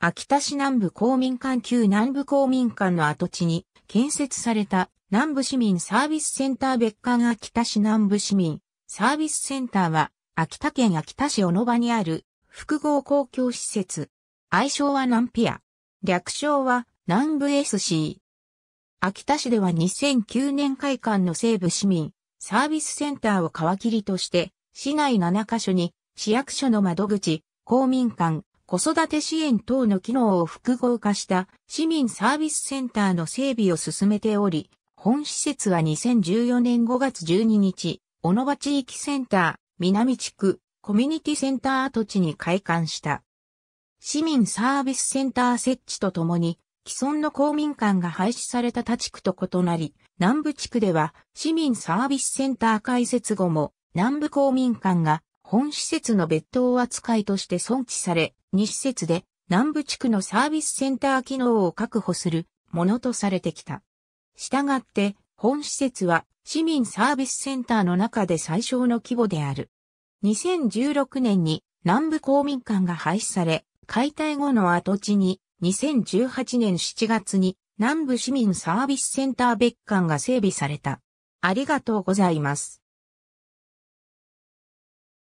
秋田市南部公民館旧南部公民館の跡地に建設された南部市民サービスセンター別館秋田市南部市民サービスセンターは秋田県秋田市小野場にある複合公共施設。愛称は南ピア。略称は南部 SC。秋田市では2009年開館の西部市民サービスセンターを皮切りとして市内7カ所に市役所の窓口、公民館、子育て支援等の機能を複合化した市民サービスセンターの整備を進めており、本施設は2014年5月12日、小野場地域センター、南地区、コミュニティセンター跡地に開館した。市民サービスセンター設置とともに、既存の公民館が廃止された他地区と異なり、南部地区では市民サービスセンター開設後も南部公民館が本施設の別当扱いとして存置され、2施設で南部地区のサービスセンター機能を確保するものとされてきた。したがって、本施設は市民サービスセンターの中で最小の規模である。2016年に南部公民館が廃止され、解体後の跡地に2018年7月に南部市民サービスセンター別館が整備された。ありがとうございます。